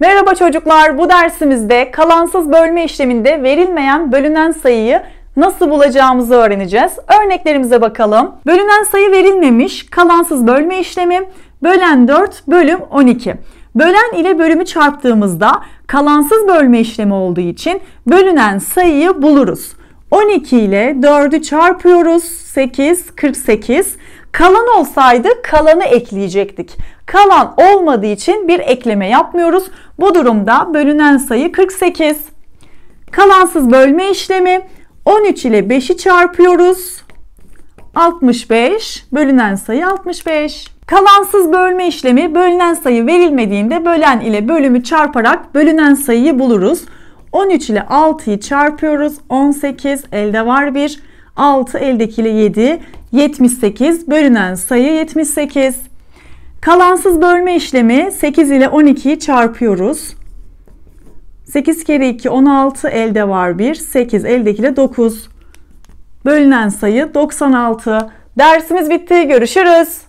Merhaba çocuklar, bu dersimizde kalansız bölme işleminde verilmeyen bölünen sayıyı nasıl bulacağımızı öğreneceğiz. Örneklerimize bakalım. Bölünen sayı verilmemiş, kalansız bölme işlemi, bölen 4 bölüm 12. Bölen ile bölümü çarptığımızda kalansız bölme işlemi olduğu için bölünen sayıyı buluruz. 12 ile 4'ü çarpıyoruz. 8, 48. Kalan olsaydı kalanı ekleyecektik. Kalan olmadığı için bir ekleme yapmıyoruz. Bu durumda bölünen sayı 48. Kalansız bölme işlemi 13 ile 5'i çarpıyoruz. 65 bölünen sayı 65. Kalansız bölme işlemi bölünen sayı verilmediğinde bölen ile bölümü çarparak bölünen sayıyı buluruz. 13 ile 6'yı çarpıyoruz. 18 elde var 1. 6 eldeki ile 7. 78 bölünen sayı 78. Kalansız bölme işlemi 8 ile 12'yi çarpıyoruz. 8 kere 2 16 elde var 1. 8 eldekiyle 9. Bölünen sayı 96. Dersimiz bitti. Görüşürüz.